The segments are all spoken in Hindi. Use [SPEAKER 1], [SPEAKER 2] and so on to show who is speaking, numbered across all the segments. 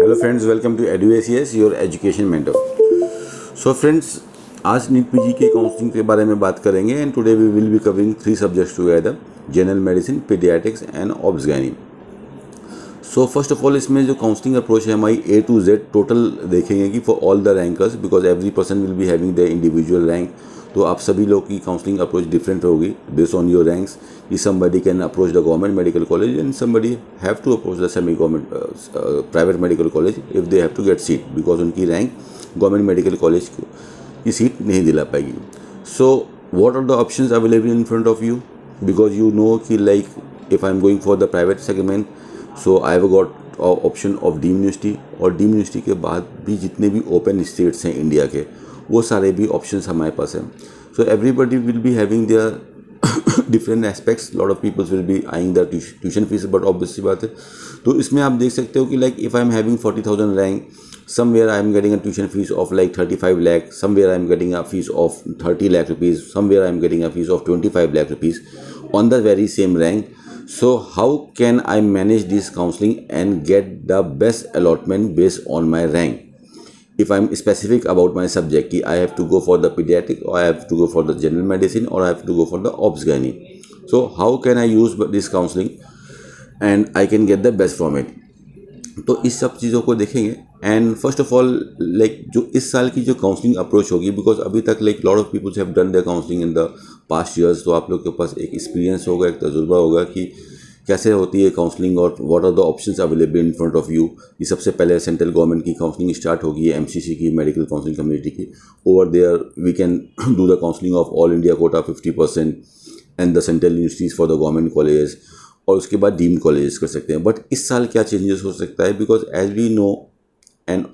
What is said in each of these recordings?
[SPEAKER 1] Hello friends welcome to Edu S your education mentor so friends आज नीट पीजी के काउंसलिंग के बारे में बात करेंगे and today we will be covering three subjects together general medicine paediatrics and obsgynae so first of all इसमें जो काउंसलिंग अप्रोच है हमारी ए टू जेड टोटल देखेंगे कि for all the rankers because every person will be having the individual rank तो आप सभी लोग की काउंसलिंग अप्रोच डिफरेंट होगी based on your ranks is somebody can approach the government medical college and somebody have to approach the semi government private medical college if they have to get seat because उनकी रैंक गवर्नमेंट मेडिकल कॉलेज को की सीट नहीं दिला पाएगी so what are the option available in front of you because you know कि like if I am going for the private segment so I have got option of deem university और डीम यूनिवर्सिटी के बाद भी जितने भी ओपन स्टेट्स हैं इंडिया के वो सारे भी ऑप्शन हमारे पास हैं so everybody will be having their different aspects lot of peoples will be paying the tuition fees but obviously बात है तो इसमें आप देख सकते हो कि like if I am having forty thousand rank somewhere I am getting a tuition fees of like thirty five lakh somewhere I am getting a fees of thirty lakh rupees somewhere I am getting a fees of twenty five lakh rupees on the very same rank so how can I manage this counselling and get the best allotment based on my rank if I'm specific about my subject, I have to go for the pediatric or I have to go for the general medicine or I have to go for the obs gynae. So how can I use this counseling and I can get the best from it. तो इस सब चीज़ों को देखेंगे and first of all like जो इस साल की जो काउंसलिंग अप्रोच होगी बिकॉज अभी तक like lot of peoples have done the counselling in the past years तो आप लोग के पास एक एक्सपीरियंस होगा एक तजुर्बा होगा कि कैसे होती है काउंसलिंग और what are the options available in front of you ये सबसे पहले सेंट्रल गवर्नमेंट की काउंसलिंग स्टार्ट होगी एम की मेडिकल काउंसलिंग कम्युनिटी की over there we can do the counselling of all India quota fifty percent and the central universities for the government college और उसके बाद डीम्ड कॉलेज कर सकते हैं बट इस साल क्या चेंजेस हो सकता है because as we know and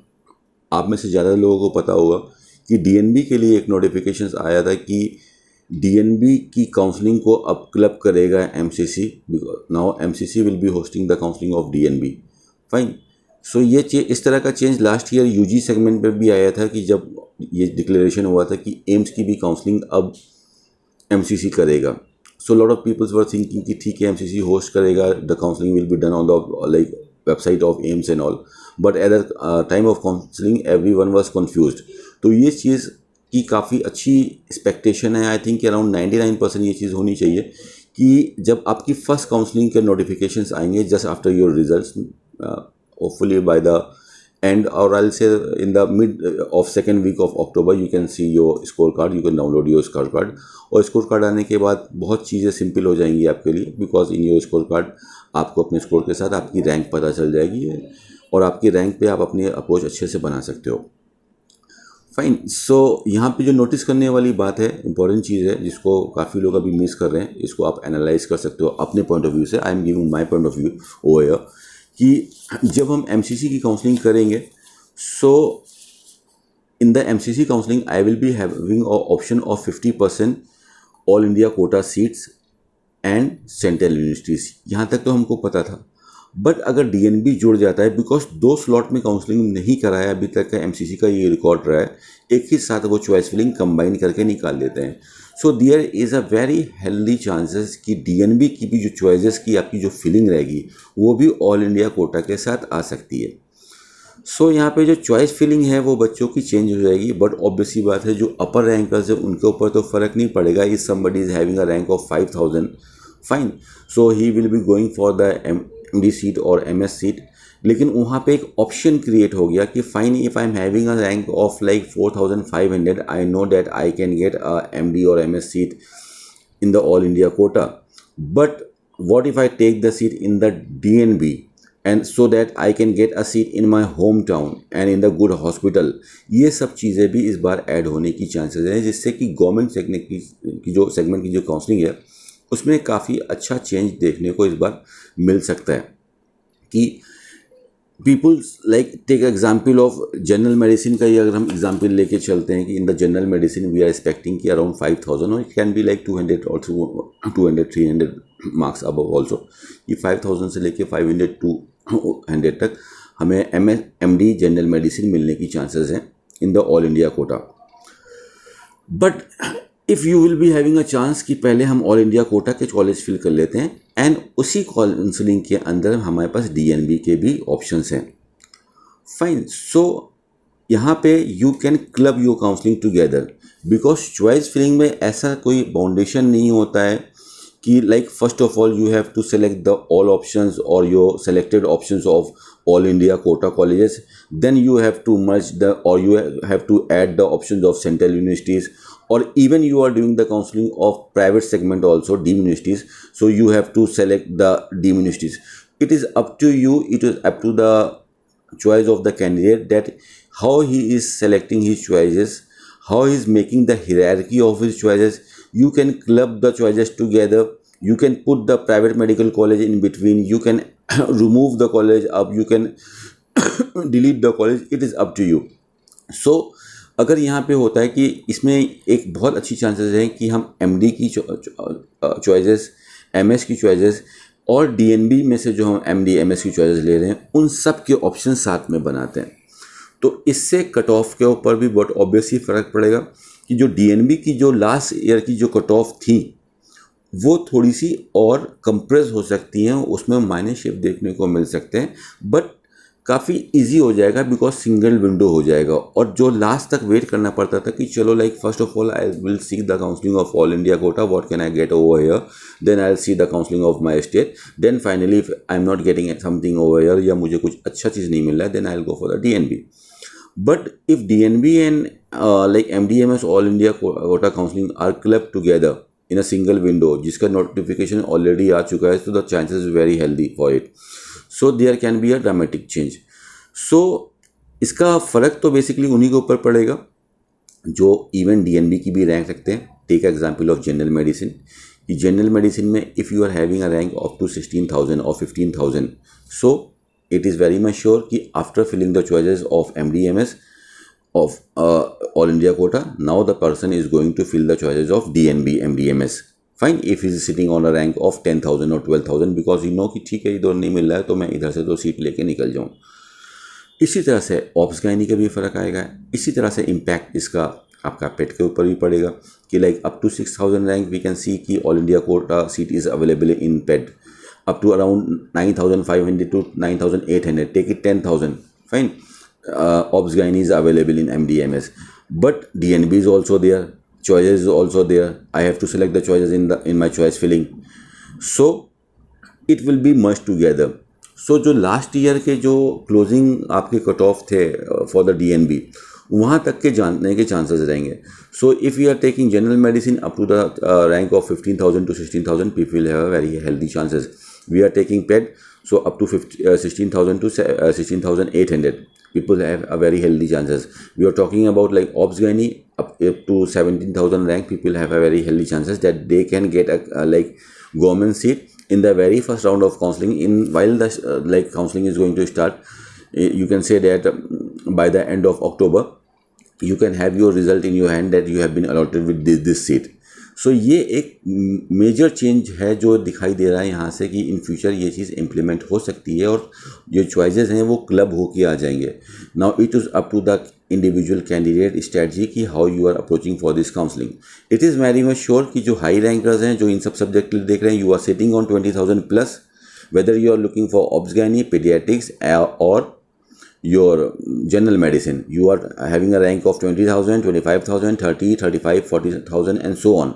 [SPEAKER 1] आप में से ज़्यादा लोगों को पता होगा कि बी के लिए एक नोटिफिकेशन आया था कि डीएनबी की काउंसलिंग को अब क्लब करेगा MCC now MCC will be hosting the counselling of DNB fine so ये इस तरह का change last year UG segment पे भी आया था कि जब ये डिक्लेरेशन हुआ था कि एम्स की भी काउंसलिंग अब एमसीसी करेगा so lot of peoples were thinking कि ठीक है सी होस्ट करेगा the counselling will be done on the like website of AIIMS and all but at the time of counselling everyone was confuse तो ये चीज़ की काफ़ी अच्छी एक्सपेक्टेशन है I think around ninety nine percent ये चीज़ होनी चाहिए कि जब आपकी फ़र्स्ट काउंसलिंग के नोटिफिकेशंस आएंगे just after your result hopefully by the end और I say in the mid of second week of October you can see your score card you can download your score card और स्कोर कार्ड आने के बाद बहुत चीज़ें सिंपल हो जाएंगी आपके लिए because in your score card आपको अपने स्कोर के साथ आपकी रैंक पता चल जाएगी और आपकी रैंक पे आप अपनी अप्रोच अच्छे से बना सकते हो फाइन सो यहाँ पे जो नोटिस करने वाली बात है इंपॉर्टेंट चीज़ है जिसको काफ़ी लोग अभी मिस कर रहे हैं इसको आप एनालाइज कर सकते हो अपने पॉइंट ऑफ व्यू से I am giving my point of view ओ एयर कि जब हम एम की काउंसलिंग करेंगे so in the M C C counselling I will be having option of fifty percent all India quota seats and central universities यहाँ तक तो हमको पता था बट अगर डीएनबी जुड़ जाता है बिकॉज दो स्लॉट में काउंसलिंग नहीं कराया अभी तक का एमसीसी का ये रिकॉर्ड रहा है एक ही साथ वो चॉइस फिलिंग कंबाइन करके निकाल देते हैं so there is a very healthy chances कि डीएनबी की भी जो चॉइसेस की आपकी जो फिलिंग रहेगी वो भी ऑल इंडिया कोटा के साथ आ सकती है सो so, यहाँ पे जो चॉइस फीलिंग है वो बच्चों की चेंज हो जाएगी बट ऑब्वियसली बात है जो अपर रैंकर्स है उनके ऊपर तो फ़र्क नहीं पड़ेगा इस somebody is having a rank of five thousand fine so he will be going for the M seat और एम सीट लेकिन वहाँ पे एक ऑप्शन क्रिएट हो गया कि fine if I am having a rank of like four thousand five hundred I know that I can get a M D और M S seat in the all India quota but what what if I take the seat in the end and so that I can get a seat in my hometown and in the good hospital ये सब चीज़ें भी इस बार ऐड होने की चांसेज हैं जिससे कि गवर्नमेंट सेगमेंट की जो सेगमेंट की जो काउंसलिंग है उसमें काफ़ी अच्छा चेंज देखने को इस बार मिल सकता है कि peoples like take example of general medicine का ही अगर हम एग्जाम्पल लेके चलते हैं कि in the general medicine we are expecting कि अराउंड फाइव थाउजेंड और it can be like two hundred और two hundred three hundred marks अब ऑल्सो ये फाइव थाउजेंड से लेके फाइव हंड्रेड टू हंड्रेड तक हमें M S M D general medicine मिलने की चांसेस हैं in the all India quota but if you will be having a chance कि पहले हम ऑल इंडिया कोटा के कॉलेज फिल कर लेते हैं एंड उसी काउंसलिंग के अंदर हमारे पास डी के भी ऑप्शन हैं फाइन सो यहाँ पे you can club your counselling together because choice filling में ऐसा कोई बाउंडेशन नहीं होता है कि like first of all you have to select the all option और your selected option of all India quota colleges then you have to merge the और you have to add the option of central universities or even you are doing the counseling of private segment also deemed universities so you have to select the deemed universities it is up to you it is up to the choice of the candidate that how he is selecting his choices how he is making the hierarchy of his choices you can club the choices together you can put the private medical college in between you can remove the college up you can delete the college it is up to you so अगर यहाँ पे होता है कि इसमें एक बहुत अच्छी चांसेस है कि हम एम की चॉइजेस एम की चॉइजेस और डी में से जो हम एम डी की चॉइजेस ले रहे हैं उन सब के ऑप्शन साथ में बनाते हैं तो इससे कट ऑफ के ऊपर भी बहुत ऑब्वियसली फ़र्क पड़ेगा कि जो डी की जो लास्ट ईयर की जो कट ऑफ थी वो थोड़ी सी और कंप्रेस हो सकती हैं उसमें माइनस शिफ्ट देखने को मिल सकते हैं बट काफ़ी इजी हो जाएगा बिकॉज सिंगल विंडो हो जाएगा और जो लास्ट तक वेट करना पड़ता था कि चलो like first of all I will see the counselling of all India quota what can I get over here then I see the counselling of my state then finally if I am not getting something over here या मुझे कुछ अच्छा चीज़ नहीं मिल रहा है then I'll go for the D but if D N B and like M D M S all India Kota counselling are club together in a single window जिसका नोटिफिकेशन ऑलरेडी आ चुका है तो the chances very healthy for it so there can be a dramatic change so इसका फ़र्क तो बेसिकली उन्हीं के ऊपर पड़ेगा जो इवन डीएनबी की भी रैंक रखते हैं take example of general medicine कि जनरल मेडिसिन में if you are having a rank of two sixteen thousand और fifteen thousand so it is very much sure कि after filling the choices of M D M S of all India quota now the person is going to fill the is of D N B M D M S fine if is sitting on a rank of ten thousand और twelve thousand because you know कि ठीक है इधर नहीं मिल रहा है तो मैं इधर से दो तो सीट लेके निकल जाऊँ इसी तरह से ऑप्स गायनी का भी फ़र्क आएगा इसी तरह से इम्पैक्ट इसका आपका पेट के ऊपर भी पड़ेगा कि like up to six thousand rank we can see कि all India quota seat is available in paed up to around nine thousand five hundred to nine thousand eight hundred take it ten thousand fine obs gynae is available in M D M S but D N B is also there choices also there i have to select the choices in the in my choice filling so it will be merged together so जो लास्ट ईयर के जो क्लोजिंग आपके कट ऑफ थे फॉर द डीएनबी वहाँ तक के जानने के चांसेस रहेंगे so if you are taking general medicine up to the rank of fifteen thousand to sixteen thousand people have very healthy chances we are taking paed so up to sixteen thousand to sixteen thousand eight hundred people have a very healthy chances we are talking about like obs gynae up, up to 17,000 rank people have a very healthy chances that they can get a a like government seat in the very first round of counseling in while the uh, like counseling is going to start you can say that by the end of october you can have your result in your hand that you have been allotted with this, this seat so so, ये एक मेजर चेंज है जो दिखाई दे रहा है यहाँ से कि इन फ्यूचर ये चीज़ इम्प्लीमेंट हो सकती है और जो चॉइसेस हैं वो क्लब होके आ जाएंगे now it is up to the individual candidate strategy की how you are approaching for this counselling it is very much sure कि जो हाई रैंकर्स हैं जो इन सब सब्जेक्ट के लिए देख रहे हैं you are sitting on twenty thousand plus whether you are looking for obs gynae paediatrics और your general medicine you are having a rank of twenty thousand twenty five thousand thirty thirty five forty thousand and so on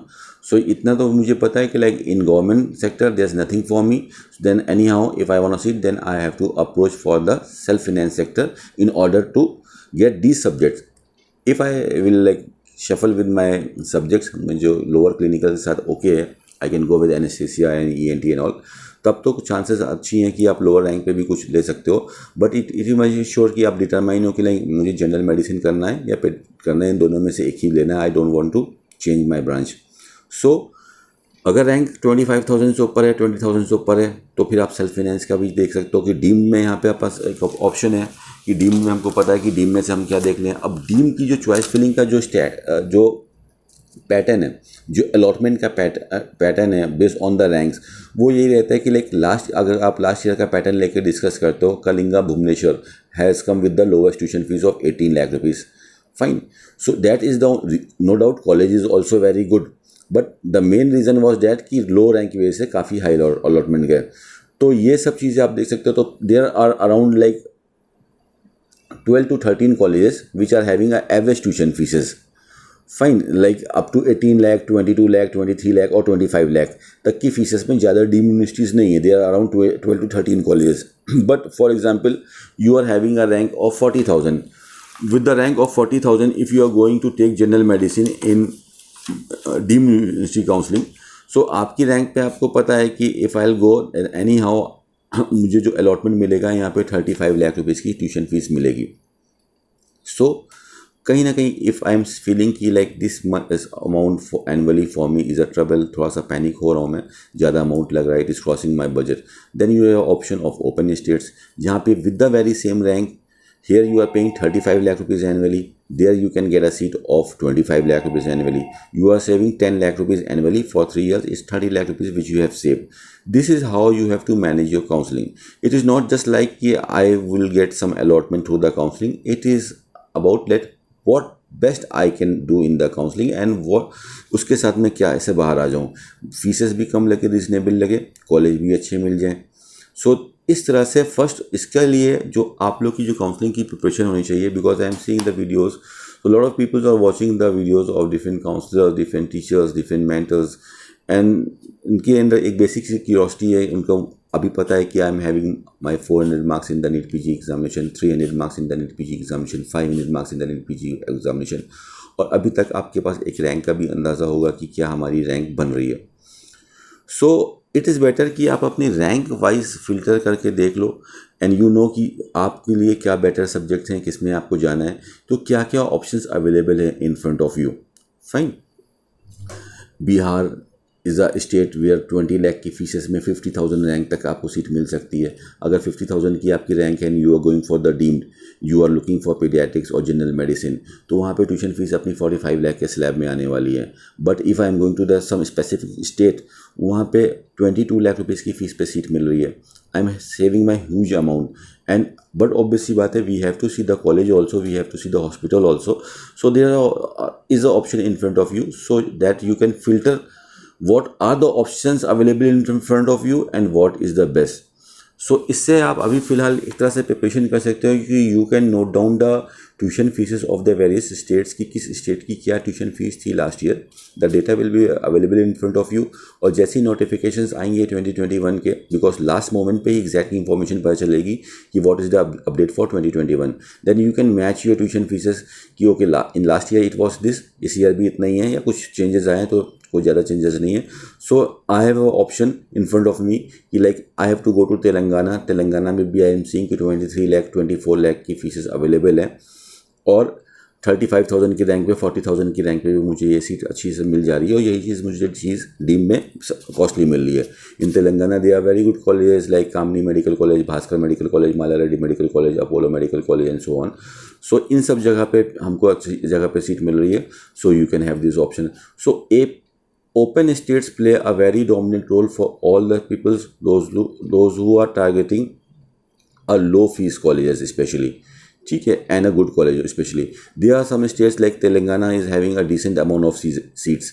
[SPEAKER 1] so इतना तो मुझे पता है कि like in government sector there is nothing for me then anyhow if I want seat then I have to approach for the self finance sector in order to get these subjects if i will like shuffle with my subjects जो lower clinical के साथ okay है I can go with eye and E N T and all तब तो चांसेस अच्छी हैं कि आप लोअर रैंक पे भी कुछ ले सकते हो but it it you much sure कि आप डिटरमाइन हो कि नहीं मुझे जनरल मेडिसिन करना है या पेट करना है इन दोनों में से एक ही लेना है I don't want to change my branch so अगर रैंक ट्वेंटी फाइव थाउजेंड से ऊपर है ट्वेंटी थाउजेंड से ऊपर है तो फिर आप सेल्फ फाइनेंस का भी देख सकते हो कि डीम में यहाँ पे आप पास एक ऑप्शन है कि डीम में हमको पता है कि डीम में से हम क्या देख लें अब डीम की जो चॉइस फिलिंग का जो स्टैट जो पैटर्न है जो अलॉटमेंट का पैट पैटर्न है बेस्ड ऑन द रैंक्स वो यही रहता है कि लाइक लास्ट अगर आप लास्ट ईयर का पैटर्न लेकर डिस्कस करते हो Kalinga Bhubaneswar has come with the lowest tuition fees of eighteen lakh rupees fine so that is the no doubt college is also very good but the main reason was that कि लो रैंक की वजह से काफ़ी हाई अलॉटमेंट गए तो ये सब चीज़ें आप देख सकते हो तो there are around like 12 to 13 colleges which are having a average tuition fees fine like up to eighteen lakh twenty two lakh twenty three lakh और ट्वेंटी फाइव लैख तक की फीसेस में ज़्यादा डीम यूनिवर्सिटीज़ नहीं है they are around twelve to thirteen colleges but for example you are having a rank of forty thousand with the rank of forty thousand if you are going to take general medicine in deem university counselling so आपकी रैंक पे आपको पता है कि if I go anyhow मुझे जो अलॉटमेंट मिलेगा यहाँ पे थर्टी फाइव लाख रुपीज़ की ट्यूशन फीस मिलेगी सो कहीं ना कहीं इफ़ आई एम फीलिंग कि like this amount annually for me is a trouble थोड़ा सा पैनिक हो रहा हूँ मैं ज़्यादा अमाउंट लग रहा है it is crossing my budget then you है ऑप्शन ऑफ ओपन स्टेट्स जहाँ पे with the very same rank here you are paying thirty five lakh rupees annually there you can get a seat of 25 lakh rupees annually you are saving 10 lakh rupees annually for 3 years is 30 lakh rupees which you have saved this is how you have to manage your counseling it is not just like yeah, i will get some allotment through the counseling it is about let what best I can do in the counselling and वो उसके साथ में क्या ऐसे बाहर आ जाऊँ फीसेस भी कम लगे रिजनेबल लगे कॉलेज भी अच्छे मिल जाएँ सो so, इस तरह से फर्स्ट इसके लिए जो आप लोग की जो काउंसलिंग की प्रिपरेशन होनी चाहिए because I am seeing the videos so lot of peoples are watching the videos of different counsellors different teachers different mentors and इनके अंदर एक बेसिक सी क्यूरोसिटी है उनको अभी पता है कि I am having my four hundred marks in the NEET P G examination three hundred marks in the NEET P G examination five hundred marks in the NEET P G examination और अभी तक आपके पास एक रैंक का भी अंदाज़ा होगा कि क्या हमारी रैंक बन रही है so so, it is better कि आप अपनी रैंक वाइज फ़िल्टर करके देख लो एंड यू नो कि आपके लिए क्या बेटर सब्जेक्ट हैं किस में आपको जाना है तो क्या क्या ऑप्शंस अवेलेबल हैं in front of you fine Bihar is a state where twenty lakh की फीसेस में फिफ्टी थाउजेंड रैंक तक आपको सीट मिल सकती है अगर फिफ्टी थाउजेंड की आपकी रैंक है you are going for the deemed you are looking for paediatrics और जनरल मेडिसिन तो वहाँ पे ट्यूशन फीस अपनी फोर्टी फाइव लाख के स्लैब में आने वाली है but if I am going to the some specific state वहाँ पे ट्वेंटी टू लाख रुपीज़ की फ़ीस पे सीट मिल रही है I am saving my huge amount and but obviously बात है we have to see the college also we have to see the hospital also so there is a option in front of you so that you can filter what are the option available in front of you and what is the best so इससे आप अभी फ़िलहाल एक तरह से प्रिपरेशन कर सकते हो कि you can note down the tuition fees of the various states की किस स्टेट की क्या ट्यूशन फीस थी last year the data will be available in front of you और जैसे ही नोटिफिकेशन आएंगे 2021 के बिकॉज लास्ट मोमेंट पे ही एग्जैक्ट इन्फॉर्मेशन पता चलेगी कि what is the update for 2021 then you can match your tuition fees कि okay in last year it was this इस ईयर भी इतना ही है या कुछ चेंजेस आए हैं तो कोई ज़्यादा चेंजेस नहीं है so I have option in front of me कि like I have to go to Telangana Telangana में बी आई एम सिंह की twenty three lakh twenty four lakh की फीसेस अवेलेबल है और थर्टी फाइव थाउजेंड की रैंक पे फोर्टी थाउजेंड की रैंक पे भी मुझे ये सीट अच्छी से मिल जा रही है और यही चीज़ मुझे चीज़ डीम में कॉस्टली मिल रही है in Telangana they are very good colleges like Kamineni medical college Bhaskar medical college Malla Reddy medical college Apollo medical college and so on so इन सब जगह पे हमको अच्छी जगह पे सीट मिल रही है so you can have this option so a open states play a very dominant role for all the people those those who are targeting a low fee colleges especially and a good college especially there are some states like telangana is having a decent amount of seats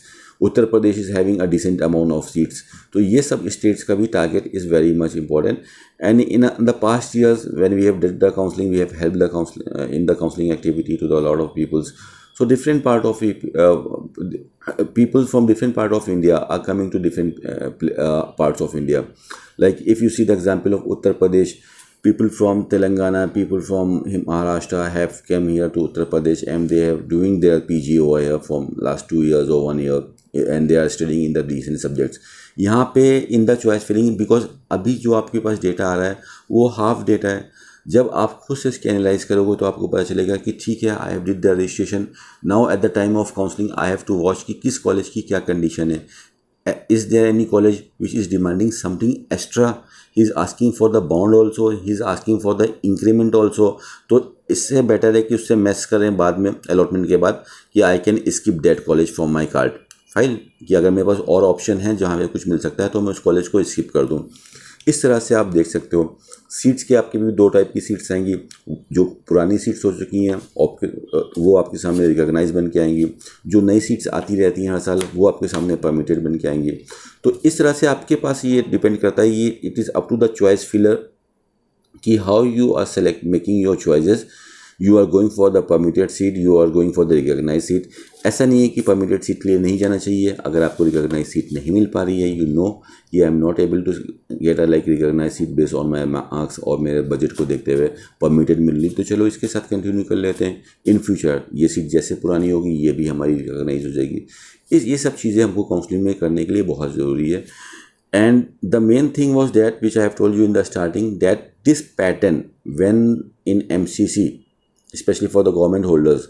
[SPEAKER 1] uttar pradesh is having a decent amount of seats so yes sub states ka bhi target is very much important and in, the past years when we have did the counseling we have helped the counseling uh, in the counseling activity to a lot of people's So different part of uh, people from different part of India are coming to different uh, uh, parts of India. Like if you see the example of Uttar Pradesh, people from Telangana, people from Maharashtra have come here to Uttar Pradesh and they have doing their PG over here from last two years or one year and they are studying in the decent subjects यहाँ पे in the choice filling because अभी जो आपके पास डेटा आ रहा है वो हाफ डेटा है जब आप खुद से इसके एनालाइज करोगे तो आपको पता चलेगा कि ठीक है I have did the registration now at the time of counselling I have to watch कि किस कॉलेज की क्या कंडीशन है is there any college which is demanding something extra he is asking for the bond also he is asking for the increment also तो इससे बेटर है कि उससे मैस करें बाद में अलॉटमेंट के बाद कि I can skip that college from my card file कि अगर मेरे पास और ऑप्शन है जहाँ पे कुछ मिल सकता है तो मैं उस कॉलेज को स्किप कर दूँ इस तरह से आप देख सकते हो सीट्स के आपके भी दो टाइप की सीट्स आएंगी जो पुरानी सीट्स हो चुकी हैं वो आपके सामने रिकॉग्नाइज बन के आएंगी जो नई सीट्स आती रहती हैं हर साल वो आपके सामने परमिटेड बन के आएंगी तो इस तरह से आपके पास ये डिपेंड करता है ये it is up to the choice filler कि how you are select making your choices you are going for the permitted seat you are going for the recognized seat ऐसा नहीं है कि परमिटेड सीट के लिए नहीं जाना चाहिए अगर आपको रिकॉग्नाइज सीट नहीं मिल पा रही है यू नो कि I am not able to get a like recognise seat based on my marks और मेरे बजट को देखते हुए परमिटेड मिल रही तो चलो इसके साथ कंटिन्यू कर लेते हैं इन फ्यूचर ये सीट जैसे पुरानी होगी ये भी हमारी रिकॉग्नाइज हो जाएगी इस ये सब चीज़ें हमको काउंसलिंग में करने के लिए बहुत ज़रूरी है and the main thing was that which I have told you in the starting that this pattern when in M C C especially for the government holders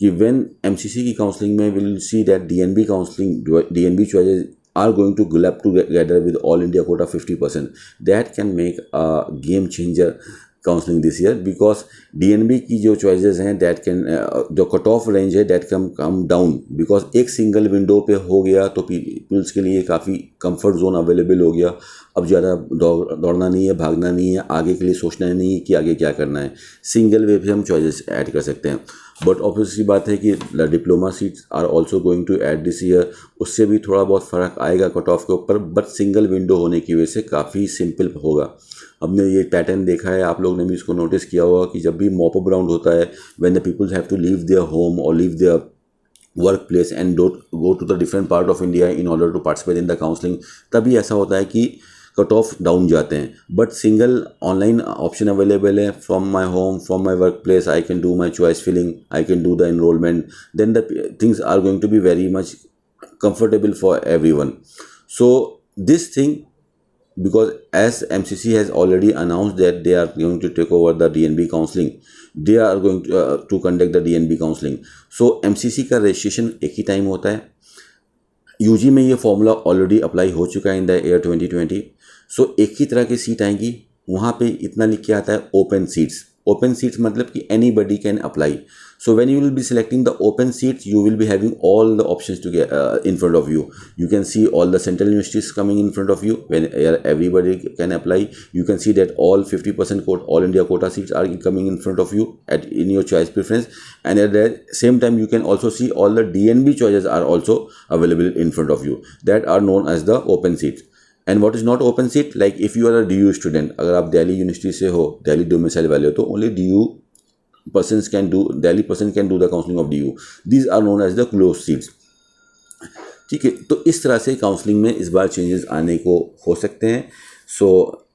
[SPEAKER 1] कि वेन एम सी सी की काउंसलिंग में will see that D N B counselling D N B choice are going to club together with all India quota fifty percent that can make a game changer counselling this year because D N B की जो चॉइज़ हैं डेट कैन uh, जो कट ऑफ रेंज है that can come down because एक सिंगल विंडो पे हो गया तो पीपल्स के लिए काफ़ी कंफर्ट जोन अवेलेबल हो गया अब ज़्यादा दौड़ना नहीं है भागना नहीं है आगे के लिए सोचना नहीं है कि आगे क्या करना है सिंगल वे पे हम चॉइज ऐड कर सकते हैं बट ऑब्वियस की बात है कि diploma seats are also going to add this year उससे भी थोड़ा बहुत फ़र्क आएगा कट ऑफ के ऊपर बट सिंगल विंडो होने की वजह से काफ़ी सिंपल होगा हमने ये पैटर्न देखा है आप लोग ने भी इसको नोटिस किया होगा कि जब भी मॉपअप राउंड होता है when the peoples have to leave their home और leave their work place and डोट go to the different part of India in order to participate in the counselling तभी ऐसा होता है कि कट ऑफ डाउन जाते हैं but single online option available है from my home from my work place I can do my choice filling I can do the enrolment then the things are going to be very much comfortable for everyone so this thing because as MCC has already announced that they are going to take over the DNB counseling, they are going to, uh, to conduct the DNB counseling. So MCC ka registration ek hi time hota hai UG में ये फॉर्मूला ऑलरेडी अप्लाई हो चुका है in the year 2020 so so, एक ही तरह की सीट आएंगी वहाँ पे इतना लिख के आता है ओपन सीट्स ओपन सीट्स मतलब कि anybody can apply so when you will be selecting the open seats you will be having all the options to get uh, in front of you you can see all the central universities coming in front of you when uh, everybody can apply you can see that all 50 percent quote all india quota seats are coming in front of you at in your choice preference and at the same time you can also see all the dnb choices are also available in front of you that are known as the open seats And what is not open seat? Like if you are a DU student, U student अगर आप दिल्ली यूनिवर्सिटी से हो दिल्ली डोमिसाइल वाले हो तो persons can do Delhi person can do the counseling of DU. These are known as the closed seats. ठीक है तो इस तरह से काउंसलिंग में इस बार चेंजेस आने को हो सकते हैं सो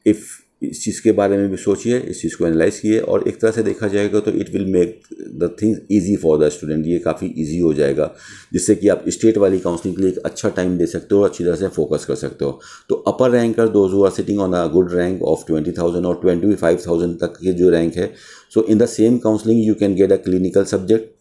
[SPEAKER 1] इफ़ इस चीज़ के बारे में भी सोचिए इस चीज़ को एनालाइज किए और एक तरह से देखा जाएगा तो it will make the things easy for the student ये काफ़ी इजी हो जाएगा जिससे कि आप स्टेट वाली काउंसलिंग के लिए एक अच्छा टाइम दे सकते हो और अच्छी तरह से फोकस कर सकते हो तो upper ranker do are sitting on a good rank of twenty thousand और ट्वेंटी फाइव थाउजेंड तक की जो रैंक है so in the same counselling you can get a clinical subject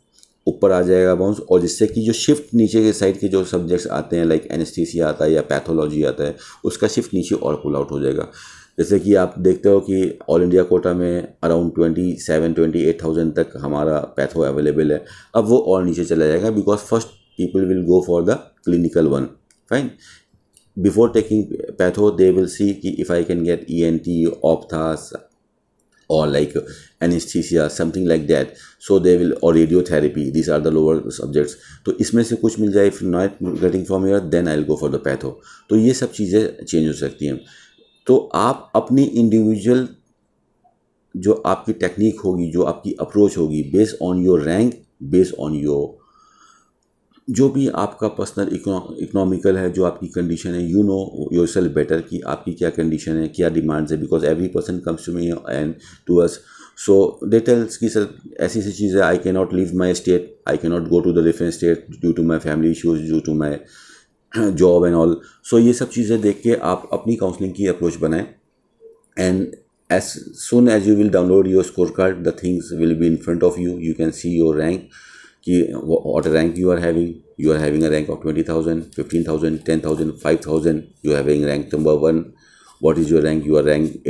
[SPEAKER 1] ऊपर आ जाएगा बाउंस और जिससे कि जो शिफ्ट नीचे के साइड के जो सब्जेक्ट्स आते हैं लाइक एनस्थीसिया आता है या पैथोलॉजी आता है उसका शिफ्ट नीचे और पुल आउट हो जाएगा जैसे कि आप देखते हो कि ऑल इंडिया कोटा में around twenty seven twenty eight thousand तक हमारा पैथो अवेलेबल है अब वो और नीचे चला जाएगा because first people will go for the clinical one fine before taking patho they will see कि if I can get E N T ophthal और like anaesthesia something like that so they will और radiotherapy this are the lower subjects तो इसमें से कुछ मिल जाए if not getting from your then I will go for the patho तो ये सब चीज़ें चेंज हो सकती हैं तो आप अपनी इंडिविजुअल जो आपकी टेक्निक होगी जो आपकी अप्रोच होगी based on your rank based on your जो भी आपका पर्सनल इकोनॉमिकल है जो आपकी कंडीशन है you know yourself better कि आपकी क्या कंडीशन है क्या डिमांड्स है because every person comes to me and to us so details की सर ऐसी ऐसी चीज़ है I can not leave my state I can not go to the different state due to my family issues due to my job and all so ये सब चीज़ें देख के आप अपनी काउंसलिंग की अप्रोच बनाएं and as soon as you will download your score scorecard the things will be in front of you you can see your rank कि what rank you are having you are having a rank of twenty thousand fifteen thousand ten thousand five thousand you having rank number one what is your rank you are rank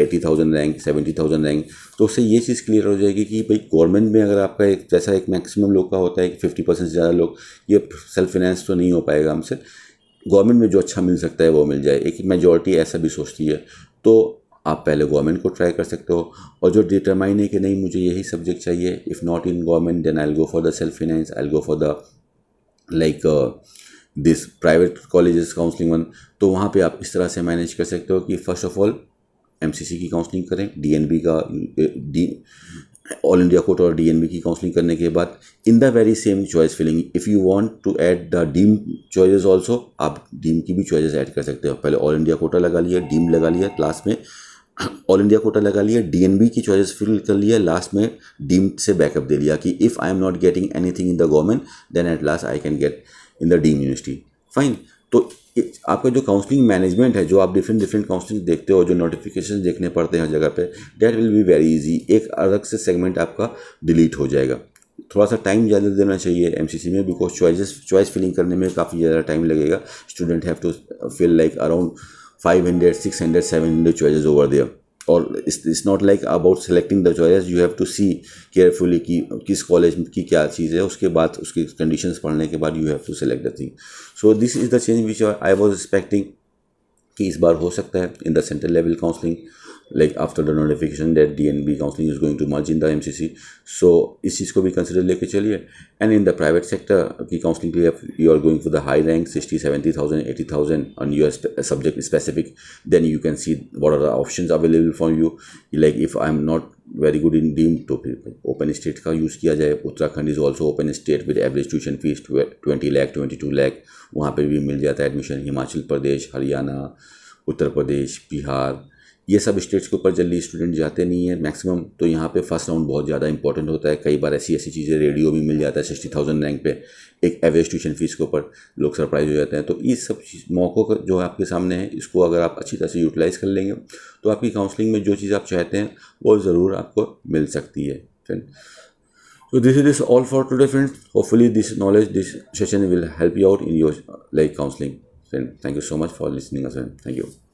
[SPEAKER 1] eighty thousand rank seventy thousand rank तो उससे ये चीज़ क्लियर हो जाएगी कि भाई गवर्नमेंट में अगर आपका एक जैसा एक मैक्सिमम लोग का होता है कि फिफ्टी परसेंट से ज़्यादा लोग ये सेल्फ फाइनेंस तो नहीं हो पाएगा हमसे गवर्नमेंट में जो अच्छा मिल सकता है वो मिल जाए एक मेजोरिटी ऐसा भी सोचती है तो आप पहले गवर्नमेंट को ट्राई कर सकते हो और जो डिटरमाइन है कि नहीं मुझे यही सब्जेक्ट चाहिए if not in government then I go for the self finance I go for the like this private college counselling one तो वहाँ पे आप इस तरह से मैनेज कर सकते हो कि फ़र्स्ट ऑफ ऑल सी की काउंसलिंग करें बी का डी ऑल इंडिया कोर्ट और डी एन बी की काउंसलिंग करने के बाद in the very same choice filling if you want to add the deemed choices also आप डीम e की भी चॉइज ऐड कर सकते हो पहले ऑल इंडिया कोटा लगा लिया डीम e लगा लिया क्लास में ऑल इंडिया कोटा लगा लिया डी एन बी की चॉइज फिल कर लिया लास्ट में डीम e से बैकअप दे लिया कि if I am not getting anything in the government then at last I can get in the deemed university fine तो आपका जो काउंसलिंग मैनेजमेंट है जो आप डिफरेंट डिफरेंट काउंसलिंग देखते हो जो नोटिफिकेशन देखने पड़ते हैं जगह पे that will be very easy एक अलग से सेगमेंट आपका डिलीट हो जाएगा थोड़ा सा टाइम ज़्यादा देना चाहिए एमसीसी में बिकॉज चॉइस चॉइस फिलिंग करने में काफ़ी ज़्यादा टाइम लगेगा student have to fill like around five hundred six hundred seven hundred choices over दिया और it's not like about selecting the choice you have to see carefully कि किस कॉलेज की क्या चीज़ है उसके बाद उसकी कंडीशन पढ़ने के बाद you have to select the thing so this is the change which I was expecting कि इस बार हो सकता है in the central level counselling like after the like D N B counselling is going to merge in the M C C so इस चीज़ को भी कंसिडर लेके चलिए and in the private sector की काउंसलिंग के लिए you are going for the high rank sixty seventy thousand eighty thousand on your subject specific then you can see what are the option available for you like if I am not very good in deemed तो फिर ओपन स्टेट का यूज़ किया जाए Uttarakhand is also open state with average tuition fees twenty lakh twenty two lakh वहाँ पर भी मिल जाता है एडमिशन हिमाचल प्रदेश हरियाणा उत्तर प्रदेश बिहार ये सब स्टेट्स के ऊपर जल्दी स्टूडेंट जाते नहीं है मैक्सिमम तो यहाँ पे फर्स्ट राउंड बहुत ज़्यादा इंपॉर्टेंट होता है कई बार ऐसी ऐसी चीज़ें रेडियो भी मिल जाता है सिक्सटी थाउजेंड रैंक पे एक एवरेज ट्यूशन फीस के ऊपर लोग सरप्राइज हो जाते हैं तो ये सब मौक़ों का जो आपके सामने है इसको अगर आप अच्छी तरह से यूटिलाइज़ कर लेंगे तो आपकी काउंसलिंग में जो चीज़ आप चाहते हैं वो ज़रूर आपको मिल सकती है friend So this is all for today friends. Hopefully this knowledge this session will help you out in your like counselling thank you so much for listening listening friend thank you